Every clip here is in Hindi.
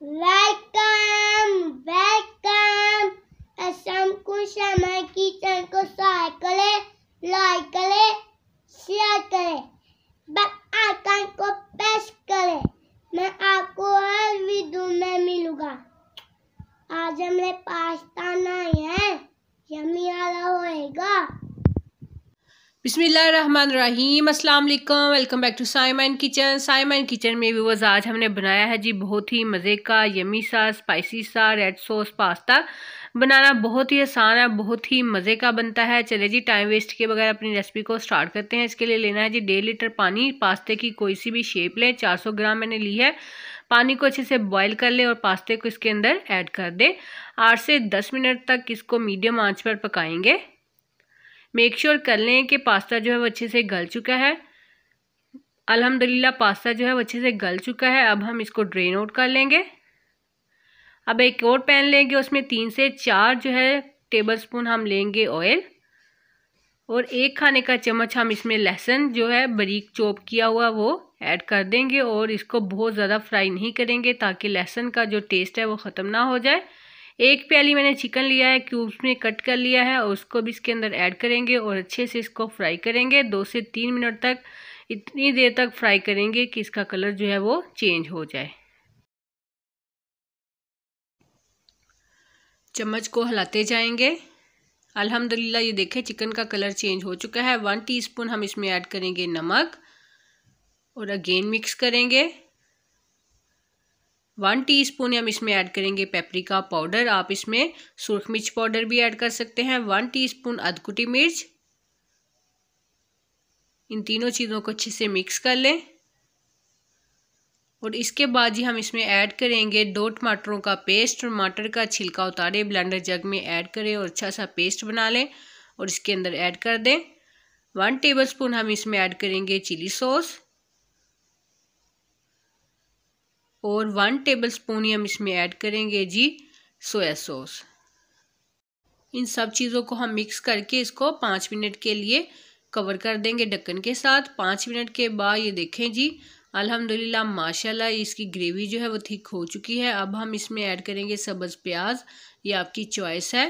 like बिसमीम अस्सलाम वालेकुम welcome back to Simon kitchen Simon kitchen में व्यूवर्स आज हमने बनाया है जी बहुत ही मज़े का यमी सा स्पाइसी सा रेड सॉस पास्ता बनाना बहुत ही आसान है बहुत ही मज़े का बनता है चले जी टाइम वेस्ट के बगैर अपनी रेसिपी को स्टार्ट करते हैं इसके लिए लेना है जी डेढ़ लीटर पानी पास्ते की कोई सी भी शेप लें सौ ग्राम मैंने ली है पानी को अच्छे से बॉईल कर लें और पास्ते को इसके अंदर ऐड कर दें आठ से दस मिनट तक इसको मीडियम आंच पर पकाएंगे मेक श्योर sure कर लें कि पास्ता जो है वो अच्छे से गल चुका है अल्हम्दुलिल्लाह पास्ता जो है वो अच्छे से गल चुका है अब हम इसको ड्रेन आउट कर लेंगे अब एक और पैन लेंगे उसमें तीन से चार जो है टेबल स्पून हम लेंगे ऑयल और एक खाने का चम्मच हम इसमें लहसुन जो है बारीक चॉप किया हुआ वो ऐड कर देंगे और इसको बहुत ज़्यादा फ्राई नहीं करेंगे ताकि लहसुन का जो टेस्ट है वो ख़त्म ना हो जाए एक प्याली मैंने चिकन लिया है क्यूब्स में कट कर लिया है और उसको भी इसके अंदर ऐड करेंगे और अच्छे से इसको फ्राई करेंगे दो से तीन मिनट तक इतनी देर तक फ्राई करेंगे कि इसका कलर जो है वो चेंज हो जाए चम्मच को हिलाते जाएंगे अल्हम्दुलिल्लाह ये देखें चिकन का कलर चेंज हो चुका है वन टीस्पून हम इसमें ऐड करेंगे नमक और अगेन मिक्स करेंगे वन टीस्पून हम इसमें ऐड करेंगे पेपरिका पाउडर आप इसमें सुरख मिर्च पाउडर भी ऐड कर सकते हैं वन टीस्पून अदकुटी मिर्च इन तीनों चीज़ों को अच्छे से मिक्स कर लें और इसके बाद जी हम इसमें ऐड करेंगे दो टमाटरों का पेस्ट और का छिलका उतारे ब्लेंडर जग में ऐड करें और अच्छा सा पेस्ट बना लें और इसके अंदर ऐड कर दें वन टेबल हम इसमें ऐड करेंगे चिली सॉस और वन टेबल स्पून ही हम इसमें ऐड करेंगे जी सोया सॉस इन सब चीज़ों को हम मिक्स करके इसको पाँच मिनट के लिए कवर कर देंगे ढक्कन के साथ पाँच मिनट के बाद ये देखें जी अल्हम्दुलिल्लाह माशाल्लाह इसकी ग्रेवी जो है वो ठीक हो चुकी है अब हम इसमें ऐड करेंगे सब्ज़ प्याज ये आपकी चॉइस है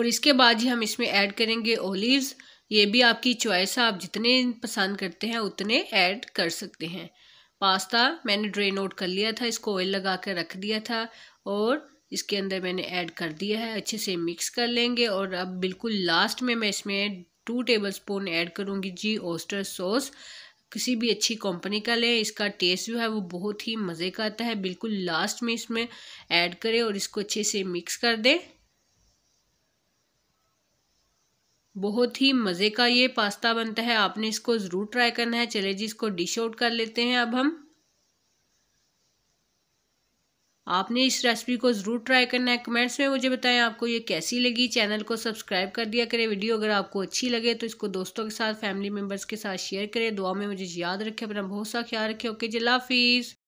और इसके बाद जी हम इसमें ऐड करेंगे ओलिव्स ये भी आपकी चॉइस है आप जितने पसंद करते हैं उतने ऐड कर सकते हैं पास्ता मैंने ड्रेन आउट कर लिया था इसको ऑयल लगा कर रख दिया था और इसके अंदर मैंने ऐड कर दिया है अच्छे से मिक्स कर लेंगे और अब बिल्कुल लास्ट में मैं इसमें टू टेबल स्पून ऐड करूँगी जी ओस्टर सॉस किसी भी अच्छी कंपनी का लें इसका टेस्ट जो है वो बहुत ही मज़े का आता है बिल्कुल लास्ट में इसमें ऐड करें और इसको अच्छे से मिक्स कर दें बहुत ही मज़े का ये पास्ता बनता है आपने इसको ज़रूर ट्राई करना है चले जी इसको डिश आउट कर लेते हैं अब हम आपने इस रेसिपी को ज़रूर ट्राई करना है कमेंट्स में मुझे बताएं आपको ये कैसी लगी चैनल को सब्सक्राइब कर दिया करें वीडियो अगर आपको अच्छी लगे तो इसको दोस्तों के साथ फैमिली मेम्बर्स के साथ शेयर करें दुआ में मुझे याद रखें अपना बहुत सा ख्याल रखें ओके जिला हाफिज